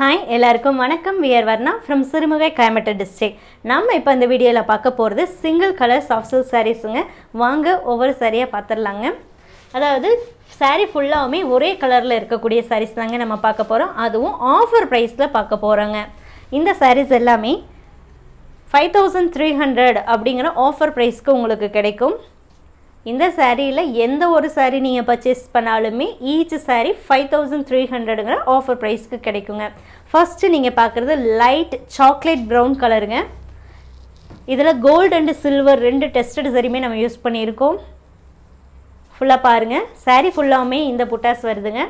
hi எல்லாருக்கும் வணக்கம் we're Varna from Sirumugai Coimbatore district நம்ம இப்போ இந்த வீடியோவில் பார்க்க போகிறது சிங்கிள் கலர் சாஃப்ட் சில்க் சாரீஸுங்க வாங்க ஒவ்வொரு சாரியாக பார்த்துடலாங்க அதாவது சாரீ ஃபுல்லாகவுமே ஒரே கலரில் இருக்கக்கூடிய சாரீஸ் தாங்க நம்ம பார்க்க போகிறோம் அதுவும் ஆஃபர் ப்ரைஸில் பார்க்க போகிறோங்க இந்த சாரீஸ் எல்லாமே ஃபைவ் தௌசண்ட் த்ரீ ஹண்ட்ரட் அப்படிங்கிற ஆஃபர் ப்ரைஸ்க்கு உங்களுக்கு கிடைக்கும் இந்த சாரியில் எந்த ஒரு சாரி நீங்கள் பர்ச்சேஸ் பண்ணாலுமே each sari five thousand three ஹண்ட்ரடுங்கிற ஆஃபர் ப்ரைஸ்க்கு கிடைக்குங்க ஃபஸ்ட்டு நீங்கள் பார்க்குறது லைட் சாக்லேட் ப்ரௌன் கலருங்க இதில் கோல்டு அண்டு சில்வர் ரெண்டு டெஸ்டட் சரியுமே நம்ம யூஸ் பண்ணியிருக்கோம் ஃபுல்லாக பாருங்கள் சாரி ஃபுல்லாமே இந்த புட்டாஸ் வருதுங்க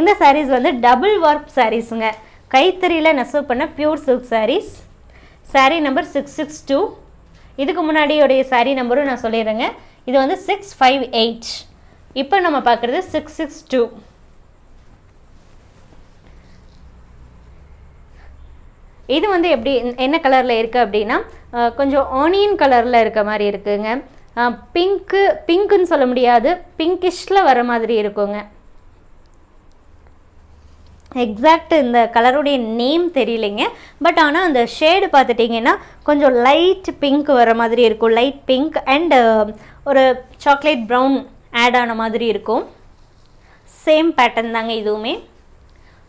இந்த சாரீஸ் வந்து டபுள் ஒர்க் சாரீஸுங்க கைத்தறியில் நெசவு பண்ண pure silk sarees sari number six six two இதுக்கு முன்னாடியோடைய சாரி நம்பரும் நான் சொல்லிடுறேங்க இது வந்து சிக்ஸ் ஃபைவ் எயிட் இப்போ நம்ம பார்க்குறது சிக்ஸ் சிக்ஸ் டூ இது வந்து எப்படி என்ன கலரில் இருக்குது அப்படின்னா கொஞ்சம் ஆனியன் கலரில் இருக்க மாதிரி இருக்குங்க பிங்க்கு பிங்க்குன்னு சொல்ல முடியாது பிங்கிஷில் வர மாதிரி இருக்குங்க எக்ஸாக்ட் இந்த கலருடைய நேம் தெரியலைங்க பட் ஆனால் அந்த ஷேடு பார்த்துட்டிங்கன்னா கொஞ்சம் லைட் பிங்க் வர மாதிரி இருக்கும் லைட் பிங்க் அண்ட் ஒரு சாக்லேட் ப்ரௌன் ஆட் ஆன மாதிரி இருக்கும் சேம் பேட்டர்ன் தாங்க இதுவுமே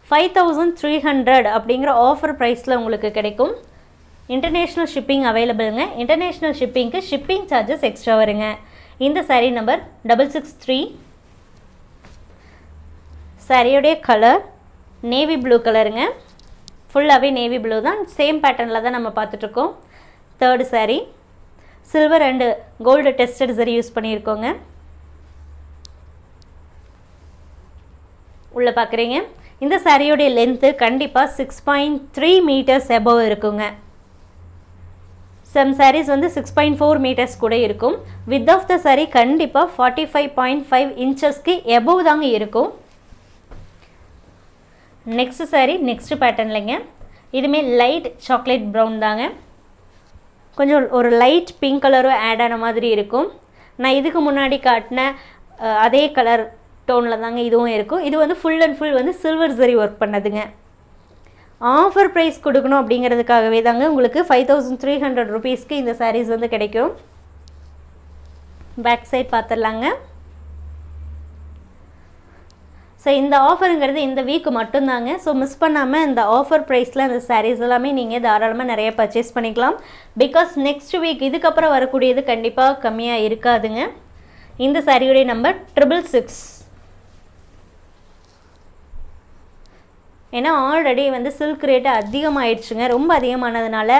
ஃபைவ் தௌசண்ட் த்ரீ ஹண்ட்ரட் அப்படிங்கிற ஆஃபர் ப்ரைஸில் உங்களுக்கு கிடைக்கும் இன்டர்நேஷ்னல் ஷிப்பிங் அவைலபிளுங்க இன்டர்நேஷ்னல் ஷிப்பிங்க்கு ஷிப்பிங் சார்ஜஸ் எக்ஸ்ட்ரா வருங்க இந்த sari number double six three சாரியுடைய கலர் நேவி ப்ளூ கலருங்க ஃபுல்லாகவே நேவி ப்ளூ தான் சேம் பேட்டர்னில் தான் நம்ம பார்த்துட்ருக்கோம் third sari silver and gold tested zari use பண்ணியிருக்கோங்க உள்ளே பார்க்குறீங்க இந்த சாரியோடைய லென்த்து கண்டிப்பாக six point three meters above இருக்குங்க சம் சாரீஸ் வந்து சிக்ஸ் பாயிண்ட் ஃபோர் மீட்டர்ஸ் கூட இருக்கும் வித் ஆஃப் த சாரீ கண்டிப்பாக ஃபார்ட்டி ஃபைவ் பாயிண்ட் ஃபைவ் இன்ச்சஸ்க்கு எபவ் தாங்க இருக்கும் நெக்ஸ்ட் சாரி நெக்ஸ்ட் இல்லைங்க இதுமே லைட் சாக்லேட் ப்ரௌன் தாங்க கொஞ்சம் ஒரு லைட் பிங்க் கலரும் ஆட் ஆன மாதிரி இருக்கும் நான் இதுக்கு முன்னாடி காட்டின அதே கலர் டோனில் தாங்க இதுவும் இருக்கும் இது வந்து ஃபுல் அண்ட் ஃபுல் வந்து சில்வர் ஜரி ஒர்க் பண்ணதுங்க ஆஃபர் ப்ரைஸ் கொடுக்கணும் அப்படிங்கிறதுக்காகவே தாங்க உங்களுக்கு ஃபைவ் தௌசண்ட் த்ரீ ஹண்ட்ரட் ருபீஸ்க்கு இந்த சாரீஸ் வந்து கிடைக்கும் பேக் சைட் பார்த்துடலாங்க ஸோ இந்த ஆஃபருங்கிறது இந்த வீக் மட்டும்தாங்க ஸோ மிஸ் பண்ணாமல் இந்த ஆஃபர் ப்ரைஸில் இந்த சாரீஸ் எல்லாமே நீங்கள் தாராளமாக நிறைய பர்ச்சேஸ் பண்ணிக்கலாம் பிகாஸ் நெக்ஸ்ட் வீக் இதுக்கப்புறம் வரக்கூடியது கண்டிப்பாக கம்மியாக இருக்காதுங்க இந்த சாரியுடைய நம்பர் ட்ரிபிள் சிக்ஸ் ஏன்னா ஆல்ரெடி வந்து சில்க் ரேட்டு அதிகமாகிடுச்சுங்க ரொம்ப அதிகமானதுனால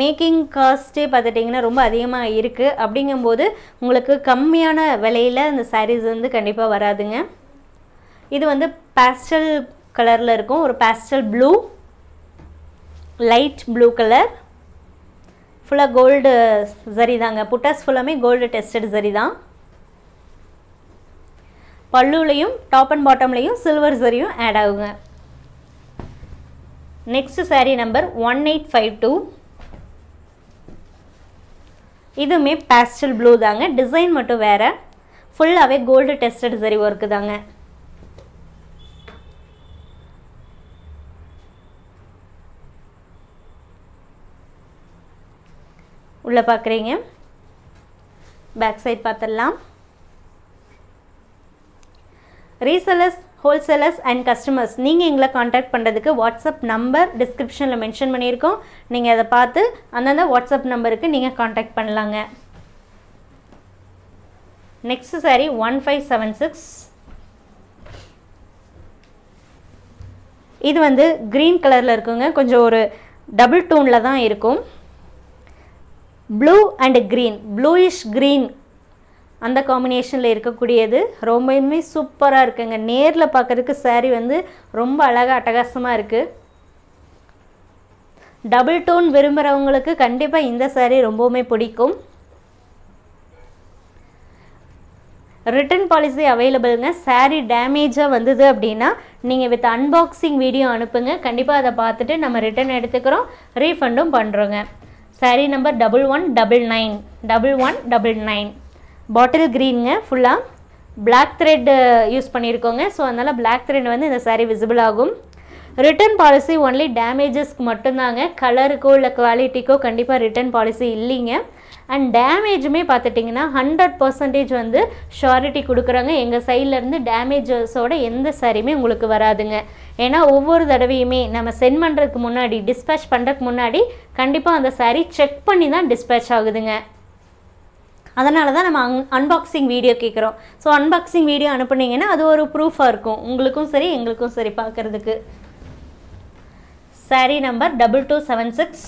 மேக்கிங் காஸ்ட்டே பார்த்துட்டிங்கன்னா ரொம்ப அதிகமாக இருக்குது அப்படிங்கும்போது உங்களுக்கு கம்மியான விலையில் அந்த சாரீஸ் வந்து கண்டிப்பாக வராதுங்க இது வந்து பேஸ்டல் கலரில் இருக்கும் ஒரு pastel blue light blue colour ஃபுல்லாக கோல்டு ஜரி தாங்க புட்டாஸ் ஃபுல்லாமே கோல்டு டெஸ்டட் சரி தான் பல்லுலையும் டாப் அண்ட் பாட்டம்லேயும் சில்வர் சரியும் ஆட் ஆகுங்க next sari number one eight five two இதுவுமே பேஸ்டல் ப்ளூ தாங்க டிசைன் மட்டும் வேறு ஃபுல்லாகவே கோல்டு டெஸ்டட் சரி ஒர்க்கு தாங்க உள்ளே பார்க்குறீங்க பேக் சைட் பார்த்துடலாம் ரீசெலர்ஸ் ஹோல்சேலர்ஸ் அண்ட் கஸ்டமர்ஸ் நீங்கள் எங்களை காண்டாக்ட் பண்ணுறதுக்கு வாட்ஸ்அப் நம்பர் டிஸ்கிரிப்ஷனில் மென்ஷன் பண்ணியிருக்கோம் நீங்கள் அதை பார்த்து அந்தந்த வாட்ஸ்அப் நம்பருக்கு நீங்கள் காண்டாக்ட் பண்ணலாங்க next sari one five seven six இது வந்து க்ரீன் கலரில் இருக்குங்க கொஞ்சம் ஒரு டபுள் டோனில் தான் இருக்கும் blue and green bluish green அந்த காம்பினேஷனில் இருக்கக்கூடியது ரொம்பவுமே சூப்பராக இருக்குங்க நேரில் பார்க்குறதுக்கு சாரி வந்து ரொம்ப அழகாக அட்டகாசமாக இருக்குது டபுள் டோன் விரும்புகிறவங்களுக்கு கண்டிப்பாக இந்த சாரீ ரொம்பவுமே பிடிக்கும் ரிட்டர்ன் பாலிசி அவைலபிளுங்க சாரீ டேமேஜாக வந்தது அப்படின்னா நீங்கள் வித் அன்பாக்சிங் வீடியோ அனுப்புங்க கண்டிப்பாக அதை பார்த்துட்டு நம்ம ரிட்டர்ன் எடுத்துக்கிறோம் ரீஃபண்டும் பண்ணுறோங்க sari number double one double nine double one double nine bottle க்ரீனுங்க ஃபுல்லாக பிளாக் த்ரெட் யூஸ் பண்ணியிருக்கோங்க ஸோ அதனால் பிளாக் த்ரெட் வந்து இந்த சாரீ விசிபிள் ஆகும் ரிட்டர்ன் பாலிசி ஒன்லி டேமேஜஸ்க்கு மட்டும்தாங்க கலருக்கோ இல்லை குவாலிட்டிக்கோ கண்டிப்பாக ரிட்டர்ன் பாலிசி இல்லைங்க அண்ட் டேமேஜுமே பார்த்துட்டிங்கன்னா ஹண்ட்ரட் பர்சன்டேஜ் வந்து ஷாரிட்டி கொடுக்குறாங்க எங்கள் சைட்லேருந்து டேமேஜஸோட எந்த சாரியுமே உங்களுக்கு வராதுங்க ஏன்னா ஒவ்வொரு தடவையுமே நம்ம சென்ட் பண்ணுறதுக்கு முன்னாடி டிஸ்பேச் பண்ணுறதுக்கு முன்னாடி கண்டிப்பாக அந்த சாரி செக் பண்ணி தான் டிஸ்பேச் ஆகுதுங்க அதனால தான் நம்ம அன் அன்பாக்சிங் வீடியோ கேட்குறோம் ஸோ அன்பாக்சிங் வீடியோ அனுப்புனீங்கன்னா அது ஒரு ப்ரூஃபாக இருக்கும் உங்களுக்கும் சரி எங்களுக்கும் சரி பார்க்குறதுக்கு sari number double two seven six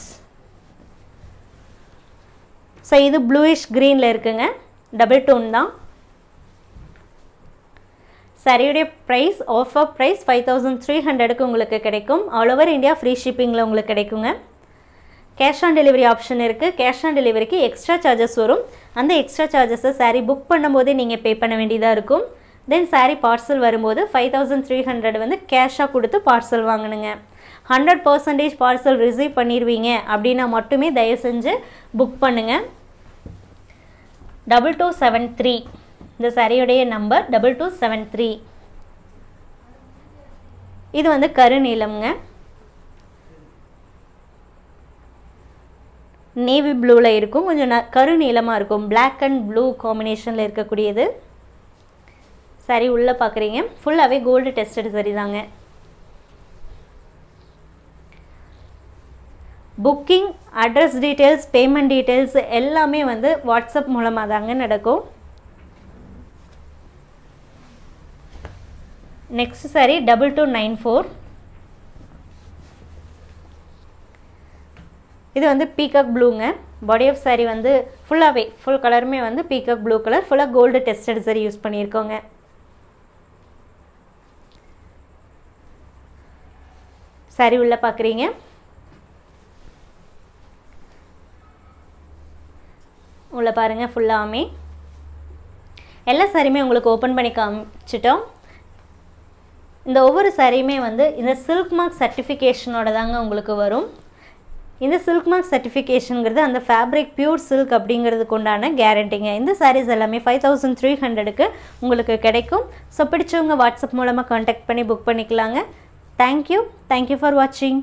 so இது ப்ளூயிஷ் க்ரீனில் இருக்குங்க டபுள் டூன் தான் சரியுடைய price offer price five thousand three ஹண்ட்ரடுக்கு உங்களுக்கு கிடைக்கும் ஆல் ஓவர் இந்தியா ஃப்ரீ ஷிப்பிங்கில் உங்களுக்கு கிடைக்குங்க கேஷ் ஆன் டெலிவரி ஆப்ஷன் இருக்குது கேஷ் ஆன் டெலிவரிக்கு எக்ஸ்ட்ரா சார்ஜஸ் வரும் அந்த எக்ஸ்ட்ரா சார்ஜஸை சாரீ புக் பண்ணும்போதே நீங்கள் பே பண்ண வேண்டியதாக இருக்கும் தென் சாரீ பார்சல் வரும்போது ஃபைவ் தௌசண்ட் த்ரீ ஹண்ட்ரட் வந்து கேஷாக கொடுத்து பார்சல் வாங்கணுங்க ஹண்ட்ரட் பர்சன்டேஜ் பார்சல் ரிசீவ் பண்ணிடுவீங்க அப்படின்னா மட்டுமே தயவு செஞ்சு புக் பண்ணுங்கள் டபுள் டூ செவன் த்ரீ இந்த சரியுடைய number double two seven three இது வந்து கருநீளம்ங்க நேவி ப்ளூவில் இருக்கும் கொஞ்சம் ந கருநீளமாக இருக்கும் பிளாக் அண்ட் ப்ளூ காம்பினேஷனில் இருக்கக்கூடியது சரி உள்ளே பார்க்குறீங்க ஃபுல்லாகவே கோல்டு டெஸ்டட் சரி தாங்க booking address details payment details எல்லாமே வந்து வாட்ஸ்அப் மூலமாக தாங்க நடக்கும் next sari double two nine four இது வந்து பீகாக் ப்ளூங்க பாடி ஆஃப் சாரி வந்து ஃபுல்லாகவே ஃபுல் கலருமே வந்து பீகாக் ப்ளூ கலர் ஃபுல்லாக கோல்டு டெஸ்டட் சாரி யூஸ் பண்ணியிருக்கோங்க சாரி உள்ளே பார்க்குறீங்க உள்ளே பாருங்கள் ஃபுல்லாமே எல்லா சாரியுமே உங்களுக்கு ஓப்பன் பண்ணி காமிச்சிட்டோம் இந்த ஒவ்வொரு சாரியுமே வந்து இந்த சில்க் மார்க் சர்டிஃபிகேஷனோட தாங்க உங்களுக்கு வரும் இந்த சில்க் மார்க் சர்டிஃபிகேஷனுங்கிறது அந்த ஃபேப்ரிக் பியூர் சில்க் அப்படிங்கிறதுக்கு உண்டான கேரண்டிங்க இந்த சாரீஸ் எல்லாமே ஃபைவ் தௌசண்ட் த்ரீ ஹண்ட்ரடுக்கு உங்களுக்கு கிடைக்கும் ஸோ பிடிச்சவங்க வாட்ஸ்அப் மூலமாக காண்டாக்ட் பண்ணி புக் பண்ணிக்கலாங்க தேங்க்யூ தேங்க்யூ ஃபார் வாட்சிங்